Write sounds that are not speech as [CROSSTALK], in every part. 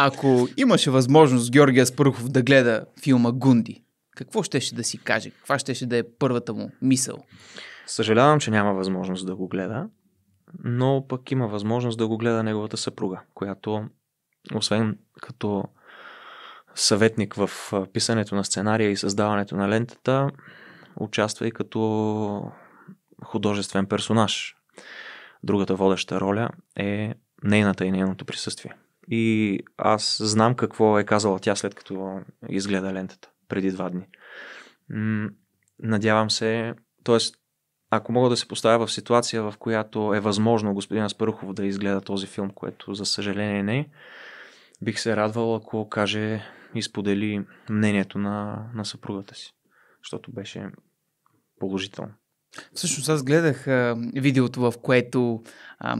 Ако имаше възможност Георгия Спърхов да гледа филма Гунди, какво щеше да си каже? Каква щеше да е първата му мисъл? Съжалявам, че няма възможност да го гледа, но пък има възможност да го гледа неговата съпруга, която освен като съветник в писането на сценария и създаването на лентата, участва и като художествен персонаж. Другата водеща роля е нейната и нейното присъствие и аз знам какво е казала тя след като изгледа лентата преди два дни. Надявам се, т.е. ако мога да се поставя в ситуация, в която е възможно господин Аспарухов да изгледа този филм, което за съжаление не е, бих се радвал, ако каже и сподели мнението на, на съпругата си, защото беше положително. Всъщност аз гледах а, видеото, в което а,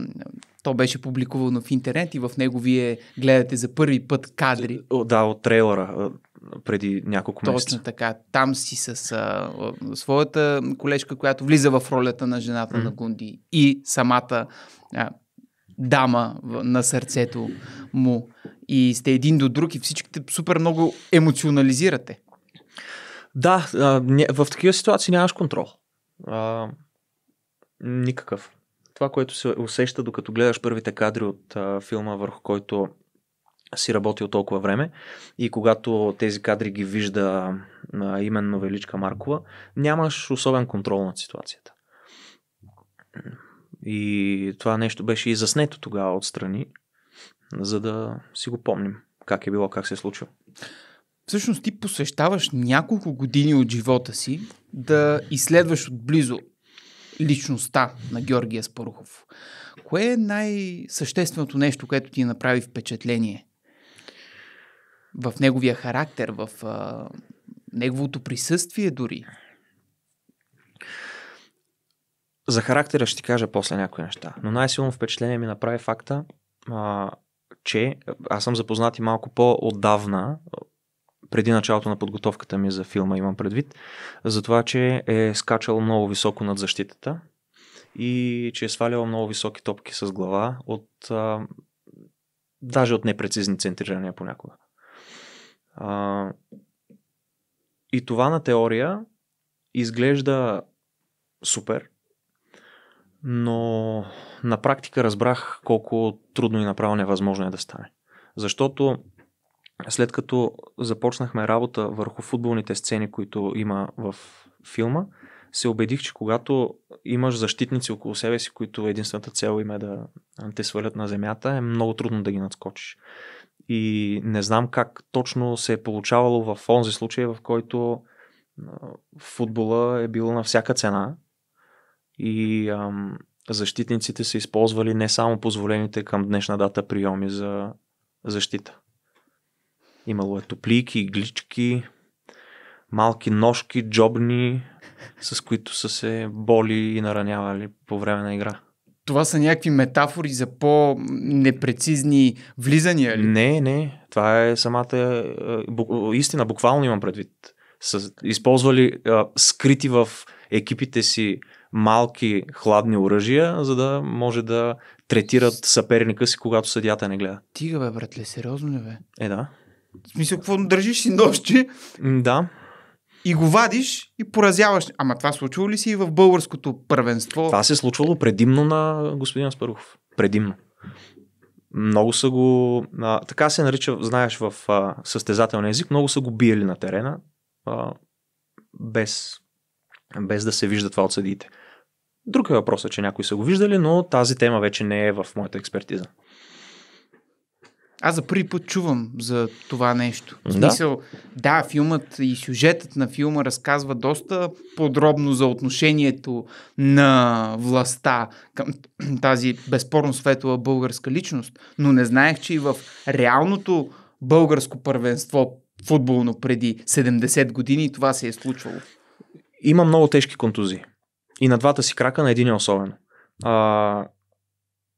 то беше публикувано в интернет и в него вие гледате за първи път кадри. да, от трейлера преди няколко месеца. Точно така. Там си с а, своята колежка, която влиза в ролята на жената mm-hmm. на Гунди и самата а, дама на сърцето му. И сте един до друг и всичките супер много емоционализирате. Да, а, в такива ситуации нямаш контрол. А, никакъв. Това, което се усеща, докато гледаш първите кадри от а, филма, върху който си работил толкова време и когато тези кадри ги вижда а, именно Величка Маркова, нямаш особен контрол над ситуацията. И това нещо беше и заснето тогава отстрани, за да си го помним как е било, как се е случило всъщност ти посвещаваш няколко години от живота си да изследваш отблизо личността на Георгия Спарухов. Кое е най-същественото нещо, което ти направи впечатление в неговия характер, в а, неговото присъствие дори? За характера ще ти кажа после някои неща, но най-силно впечатление ми направи факта, а, че аз съм запознат и малко по-отдавна преди началото на подготовката ми за филма, имам предвид, за това, че е скачал много високо над защитата и че е свалял много високи топки с глава от а, даже от непрецизни центрирания понякога. А, и това на теория изглежда супер, но на практика разбрах колко трудно и направо невъзможно е да стане. Защото след като започнахме работа върху футболните сцени, които има в филма, се убедих, че когато имаш защитници около себе си, които единствената цел им е да те свалят на земята, е много трудно да ги надскочиш. И не знам как точно се е получавало в онзи случай, в който футбола е бил на всяка цена и ам, защитниците са използвали не само позволените към днешна дата приеми за защита. Имало е топлики, иглички, малки ножки, джобни, с които са се боли и наранявали по време на игра. Това са някакви метафори за по-непрецизни влизания ли? Не, не. Това е самата е, бу... истина. Буквално имам предвид. Са използвали а, е, скрити в екипите си малки хладни оръжия, за да може да третират съперника си, когато съдята не гледа. Тига бе, братле, сериозно ли бе? Е, да. В смисъл, какво държиш си нощи? Да. И го вадиш и поразяваш. Ама това случило ли си и в българското първенство? Това се е случвало предимно на господин Аспарухов. Предимно. Много са го. А, така се нарича, знаеш, в а, състезателния език, много са го биели на терена, а, без, без да се вижда това от съдиите. Друг е въпросът, че някои са го виждали, но тази тема вече не е в моята експертиза. Аз за първи път чувам за това нещо. В смисъл, да, да филмът и сюжетът на филма разказва доста подробно за отношението на властта към [CLEARS THROAT] тази безспорно светла българска личност, но не знаех, че и в реалното българско първенство футболно преди 70 години това се е случвало. Има много тежки контузии. И на двата си крака, на един е особено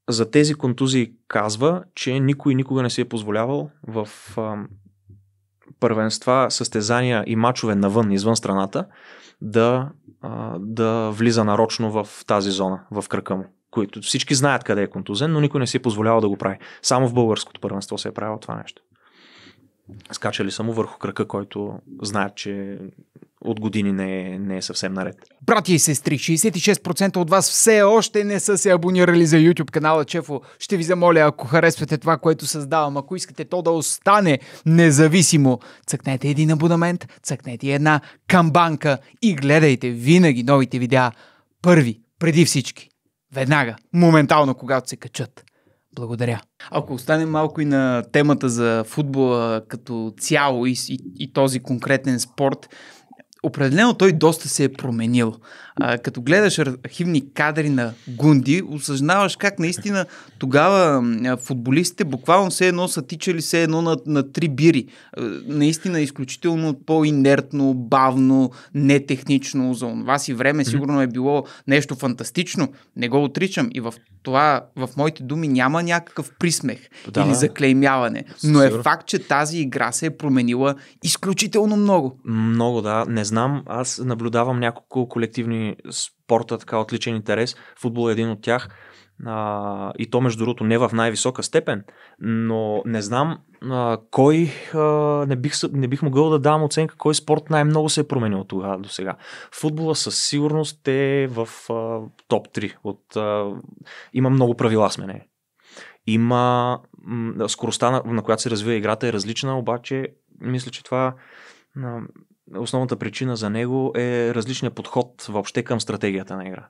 за тези контузии казва, че никой никога не си е позволявал в а, първенства, състезания и мачове навън, извън страната, да, а, да влиза нарочно в тази зона, в кръка му. Които всички знаят къде е контузен, но никой не си е позволявал да го прави. Само в българското първенство се е правило това нещо. Скачали само върху кръка, който знаят, че от години не е, не е съвсем наред. Брати и сестри, 66% от вас все още не са се абонирали за YouTube канала Чефо. Ще ви замоля, ако харесвате това, което създавам, ако искате то да остане независимо, цъкнете един абонамент, цъкнете една камбанка и гледайте винаги новите видеа първи, преди всички. Веднага, моментално, когато се качат. Благодаря. Ако останем малко и на темата за футбола като цяло и, и, и този конкретен спорт, определено той доста се е променил. А, като гледаш архивни кадри на Гунди, осъзнаваш как наистина тогава футболистите буквално все едно са тичали се едно на, на три бири. А, наистина изключително по-инертно, бавно, нетехнично. За това си време сигурно е било нещо фантастично. Не го отричам. И в това в моите думи няма някакъв присмех да, или заклеймяване. Но е факт, че тази игра се е променила изключително много. Много, да. Не знам. Аз наблюдавам няколко колективни спорта, така отличен интерес. Футбол е един от тях а, и то между другото не в най-висока степен, но не знам а, кой, а, не, бих, не бих могъл да дам оценка кой спорт най-много се е променил от тогава до сега. Футбола със сигурност е в а, топ 3. От, а, има много правила мене. Има скоростта, на, на която се развива играта е различна, обаче мисля, че това основната причина за него е различният подход въобще към стратегията на игра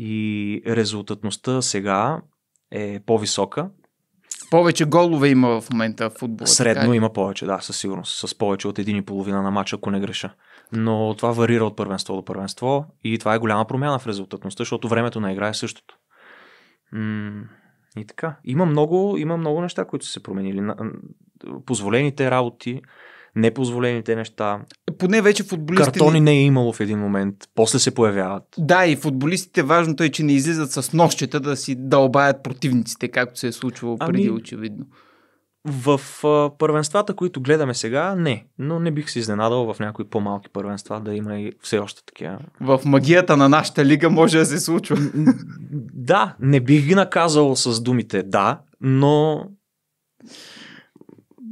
и резултатността сега е по-висока. Повече голове има в момента в футбол. Средно така? има повече, да, със сигурност. С повече от един и половина на матча, ако не греша. Но това варира от първенство до първенство и това е голяма промяна в резултатността, защото времето на игра е същото. М- и така. Има много, има много неща, които са се променили. Позволените работи, непозволените неща. Поне вече футболистите... Картони не е имало в един момент, после се появяват. Да, и футболистите важното е, че не излизат с нощчета да си дълбаят противниците, както се е случвало ами... преди, очевидно. В а, първенствата, които гледаме сега, не. Но не бих се изненадал в някои по-малки първенства да има и все още такива. В магията на нашата лига може да се случва. да, не бих ги наказал с думите да, но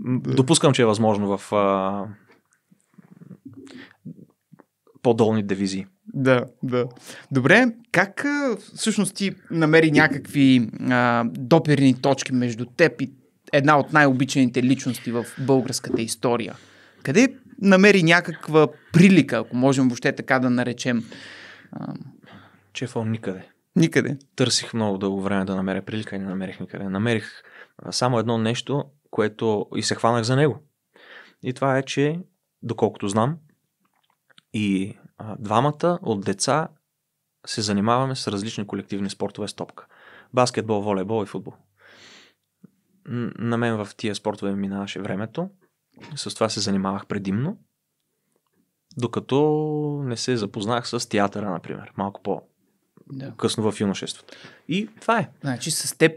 Допускам, че е възможно в а, по-долни дивизии. Да, да. Добре, как всъщност ти намери някакви а, допирни точки между теб и една от най-обичаните личности в българската история? Къде намери някаква прилика, ако можем въобще така да наречем? А... Чефъл никъде. Никъде. Търсих много дълго време да намеря прилика и не намерих никъде. Намерих само едно нещо, което и се хванах за него. И това е, че, доколкото знам, и а, двамата от деца се занимаваме с различни колективни спортове с топка. Баскетбол, волейбол и футбол. На мен в тия спортове минаваше времето. С това се занимавах предимно. Докато не се запознах с театъра, например. Малко по да. късно в юношеството. И това е. Значи с теб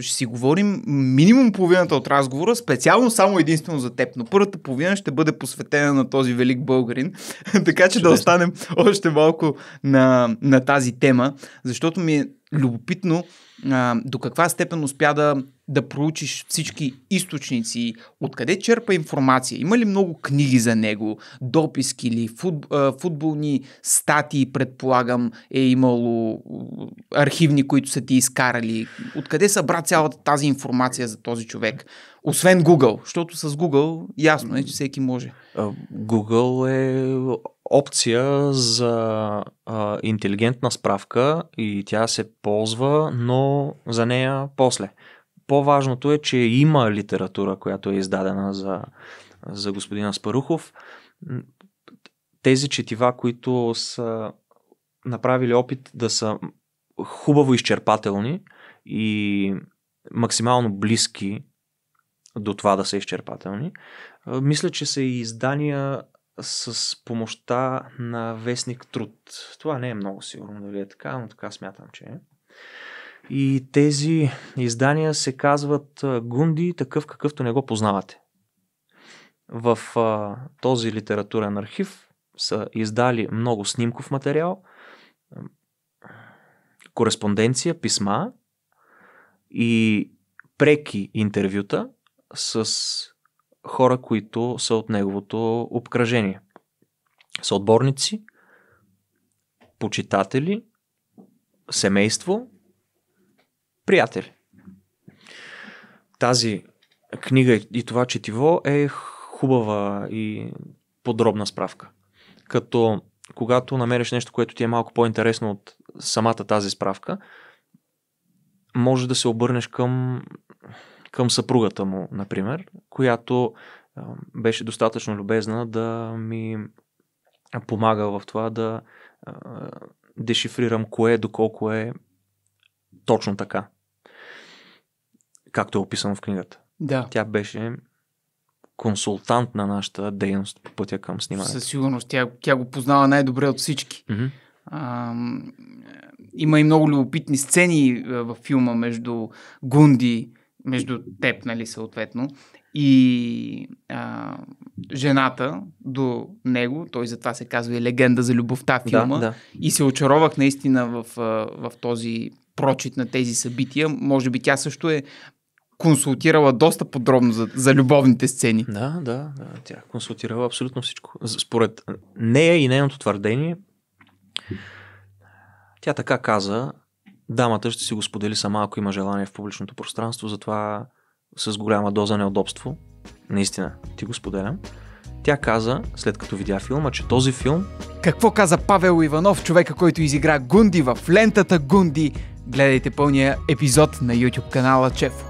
ще си говорим минимум половината от разговора, специално само единствено за теб, но първата половина ще бъде посветена на този велик българин, [LAUGHS] така че Чудесно. да останем още малко на, на тази тема, защото ми е любопитно а, до каква степен успя да, да проучиш всички източници, откъде черпа информация, има ли много книги за него, дописки или фут, футболни статии, предполагам, е имало архивни, които са ти изкарали, откъде събра цялата тази информация за този човек, освен Google, защото с Google ясно е, че всеки може. Google е опция за а, интелигентна справка и тя се ползва, но за нея после. По-важното е, че има литература, която е издадена за, за господина Спарухов. Тези четива, които са направили опит да са хубаво изчерпателни и максимално близки до това да са изчерпателни. Мисля, че са и издания с помощта на вестник Труд. Това не е много сигурно дали е така, но така смятам, че е. И тези издания се казват Гунди, такъв какъвто не го познавате. В а, този литературен архив са издали много снимков материал, кореспонденция, писма и преки интервюта с хора, които са от неговото обкръжение. Съотборници, почитатели, семейство, приятели. Тази книга и това четиво е хубава и подробна справка. Като когато намериш нещо, което ти е малко по-интересно от самата тази справка, може да се обърнеш към към съпругата му, например, която беше достатъчно любезна да ми помага в това да дешифрирам кое доколко е точно така. Както е описано в книгата. Да. Тя беше консултант на нашата дейност по пътя към снимането. Със сигурност. Тя, тя го познава най-добре от всички. Mm-hmm. А, има и много любопитни сцени в филма между Гунди между теб, нали, съответно, и а, жената до него, той затова се казва и е легенда за любовта филма, да, да. и се очаровах наистина в, в този прочит на тези събития. Може би тя също е консултирала доста подробно за, за любовните сцени. Да, да, да, тя е консултирала абсолютно всичко. Според нея и нейното твърдение, тя така каза, Дамата ще си го сподели сама, ако има желание в публичното пространство, затова с голяма доза неудобство. Наистина, ти го споделям. Тя каза, след като видя филма, че този филм... Какво каза Павел Иванов, човека, който изигра Гунди в лентата Гунди? Гледайте пълния епизод на YouTube канала Чефо.